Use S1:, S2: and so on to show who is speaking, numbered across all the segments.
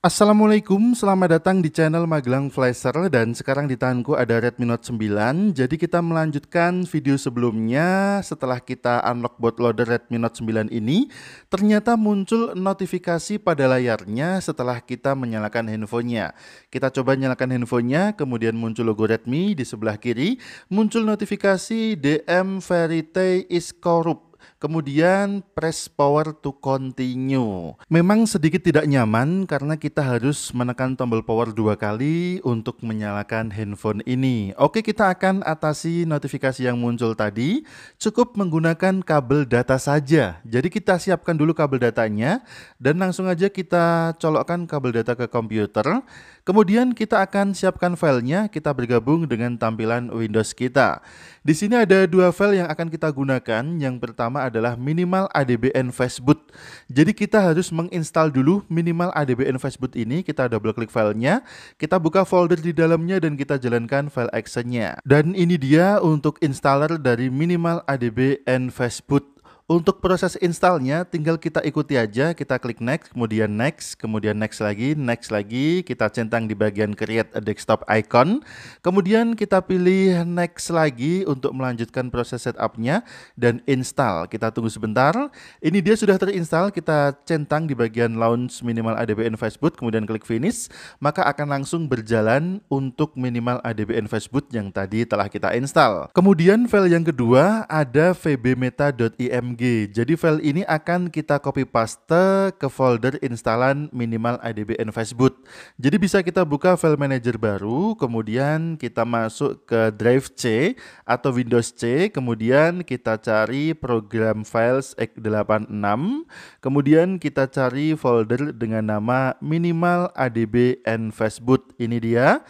S1: Assalamualaikum, selamat datang di channel Magelang Flasher dan sekarang di tanganku ada Redmi Note 9 Jadi kita melanjutkan video sebelumnya setelah kita unlock bootloader Redmi Note 9 ini Ternyata muncul notifikasi pada layarnya setelah kita menyalakan handphonenya Kita coba nyalakan handphonenya, kemudian muncul logo Redmi di sebelah kiri Muncul notifikasi DM Verite is corrupt Kemudian press power to continue. Memang sedikit tidak nyaman karena kita harus menekan tombol power dua kali untuk menyalakan handphone ini. Oke, kita akan atasi notifikasi yang muncul tadi. Cukup menggunakan kabel data saja. Jadi kita siapkan dulu kabel datanya dan langsung aja kita colokkan kabel data ke komputer. Kemudian kita akan siapkan filenya, kita bergabung dengan tampilan Windows kita. Di sini ada dua file yang akan kita gunakan. Yang pertama pertama adalah minimal ADBN Facebook. Jadi kita harus menginstal dulu minimal ADBN Facebook ini, kita double klik filenya, kita buka folder di dalamnya dan kita jalankan file actionnya. Dan ini dia untuk installer dari minimal ADBN Facebook. Untuk proses installnya tinggal kita ikuti aja, kita klik next, kemudian next, kemudian next lagi, next lagi, kita centang di bagian create a desktop icon, kemudian kita pilih next lagi untuk melanjutkan proses setupnya dan install. Kita tunggu sebentar, ini dia sudah terinstall, kita centang di bagian launch minimal adb ADBN Facebook, kemudian klik finish, maka akan langsung berjalan untuk minimal adb ADBN Facebook yang tadi telah kita install. Kemudian file yang kedua ada vbmeta.img G. Jadi file ini akan kita copy paste ke folder instalan minimal IDBN Facebook. Jadi bisa kita buka file manager baru, kemudian kita masuk ke drive C atau Windows C, kemudian kita cari program files x86, kemudian kita cari folder dengan nama minimal and Facebook. Ini dia.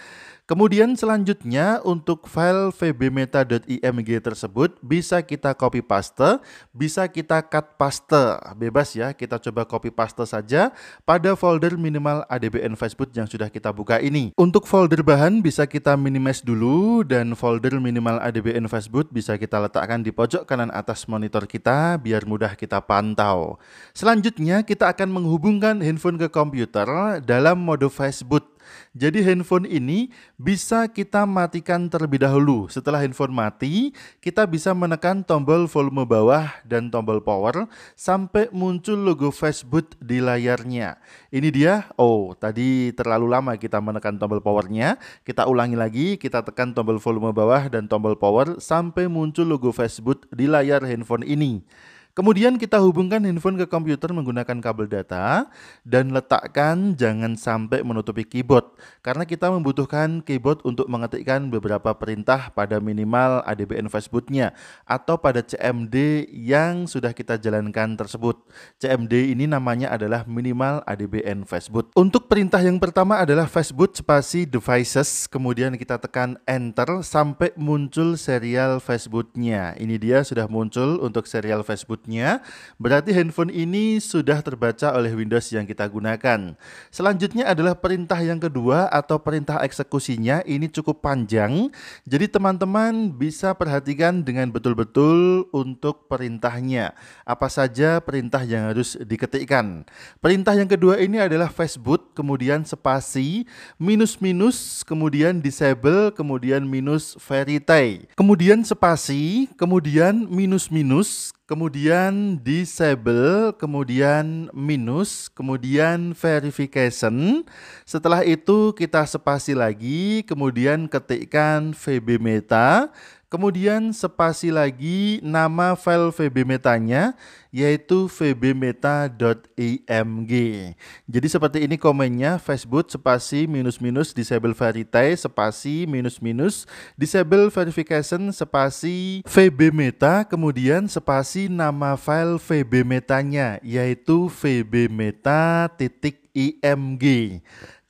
S1: Kemudian selanjutnya untuk file vbmeta.img tersebut bisa kita copy paste, bisa kita cut paste, bebas ya. Kita coba copy paste saja pada folder minimal ADBN Facebook yang sudah kita buka ini. Untuk folder bahan bisa kita minimize dulu dan folder minimal ADBN Facebook bisa kita letakkan di pojok kanan atas monitor kita biar mudah kita pantau. Selanjutnya kita akan menghubungkan handphone ke komputer dalam mode Facebook. Jadi handphone ini bisa kita matikan terlebih dahulu. Setelah handphone mati, kita bisa menekan tombol volume bawah dan tombol power sampai muncul logo Facebook di layarnya. Ini dia. Oh, tadi terlalu lama kita menekan tombol powernya. Kita ulangi lagi, kita tekan tombol volume bawah dan tombol power sampai muncul logo Facebook di layar handphone ini. Kemudian kita hubungkan handphone ke komputer menggunakan kabel data dan letakkan jangan sampai menutupi keyboard karena kita membutuhkan keyboard untuk mengetikkan beberapa perintah pada minimal ADBN fastbootnya atau pada CMD yang sudah kita jalankan tersebut. CMD ini namanya adalah minimal ADBN Facebook. Untuk perintah yang pertama adalah Facebook spasi devices kemudian kita tekan enter sampai muncul serial fastbootnya. Ini dia sudah muncul untuk serial Facebook berikutnya, berarti handphone ini sudah terbaca oleh Windows yang kita gunakan. Selanjutnya adalah perintah yang kedua atau perintah eksekusinya ini cukup panjang. Jadi teman-teman bisa perhatikan dengan betul-betul untuk perintahnya. Apa saja perintah yang harus diketikkan. Perintah yang kedua ini adalah Facebook kemudian spasi, minus-minus, kemudian disable, kemudian minus verite. Kemudian spasi, kemudian minus-minus, kemudian disable, kemudian minus, kemudian verification. Setelah itu kita spasi lagi, kemudian ketikkan VB Meta, Kemudian spasi lagi nama file vb metanya yaitu vbmeta.img. Jadi seperti ini komennya Facebook spasi minus minus disable verify spasi minus minus disable verification spasi meta kemudian spasi nama file vb metanya yaitu vbmeta img.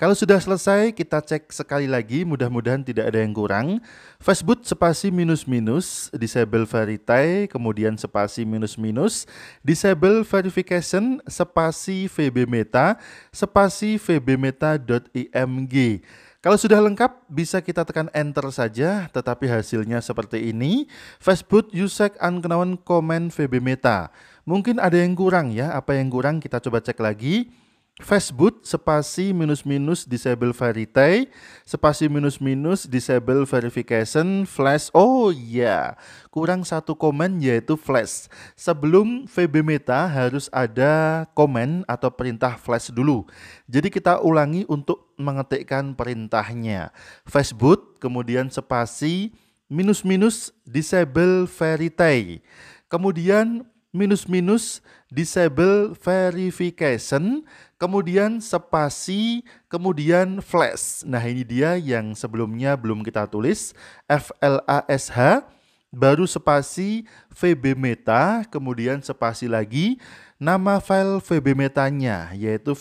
S1: Kalau sudah selesai, kita cek sekali lagi. Mudah-mudahan tidak ada yang kurang. Facebook spasi minus minus, disable verify, kemudian spasi minus minus, disable verification, spasi VB Meta, spasi VB meta img Kalau sudah lengkap, bisa kita tekan enter saja, tetapi hasilnya seperti ini. Facebook Usek unknown Comment VB Meta. Mungkin ada yang kurang ya, apa yang kurang kita coba cek lagi. Facebook spasi minus minus disable verite spasi minus minus disable verification flash oh ya yeah. kurang satu komen yaitu flash sebelum VB Meta harus ada komen atau perintah flash dulu jadi kita ulangi untuk mengetikkan perintahnya Facebook kemudian spasi minus minus disable verite kemudian minus minus disable verification, kemudian spasi, kemudian flash. Nah, ini dia yang sebelumnya belum kita tulis, FLASH, baru spasi VB Meta, kemudian spasi lagi nama file VB metanya yaitu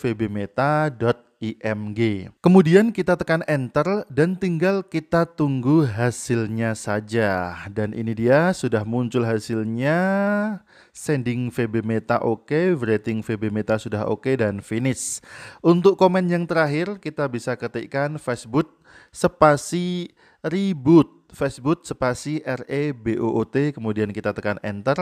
S1: img Kemudian kita tekan enter dan tinggal kita tunggu hasilnya saja. Dan ini dia sudah muncul hasilnya. Sending VB Meta oke, okay, rating Meta sudah oke okay, dan finish. Untuk komen yang terakhir kita bisa ketikkan facebook spasi reboot Facebook spasi REBOOT kemudian kita tekan enter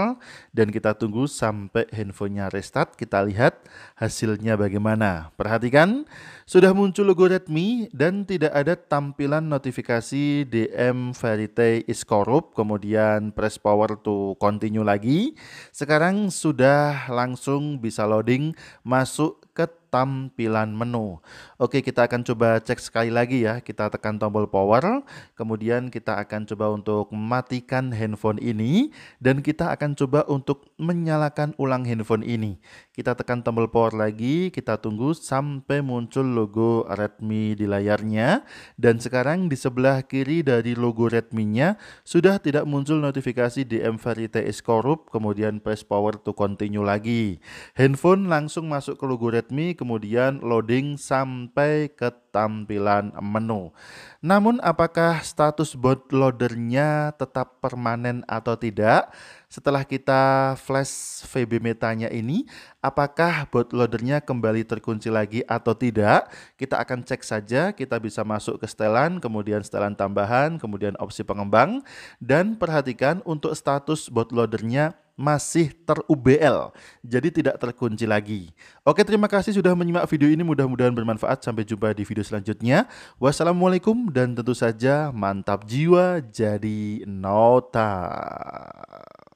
S1: dan kita tunggu sampai handphonenya restart kita lihat hasilnya bagaimana perhatikan sudah muncul logo Redmi dan tidak ada tampilan notifikasi DM Verite is corrupt kemudian press power to continue lagi sekarang sudah langsung bisa loading masuk ke tampilan menu. Oke, kita akan coba cek sekali lagi ya. Kita tekan tombol power, kemudian kita akan coba untuk matikan handphone ini dan kita akan coba untuk menyalakan ulang handphone ini. Kita tekan tombol power lagi, kita tunggu sampai muncul logo Redmi di layarnya dan sekarang di sebelah kiri dari logo Redmi-nya sudah tidak muncul notifikasi DM Verite is corrupt, kemudian press power to continue lagi. Handphone langsung masuk ke logo Redmi kemudian loading sampai ke tampilan menu. Namun apakah status loadernya tetap permanen atau tidak? Setelah kita flash VB metanya ini, apakah loadernya kembali terkunci lagi atau tidak? Kita akan cek saja, kita bisa masuk ke setelan, kemudian setelan tambahan, kemudian opsi pengembang, dan perhatikan untuk status loadernya masih terubl, jadi tidak terkunci lagi. Oke, terima kasih sudah menyimak video ini. Mudah-mudahan bermanfaat. Sampai jumpa di video selanjutnya. Wassalamualaikum dan tentu saja mantap jiwa jadi nota.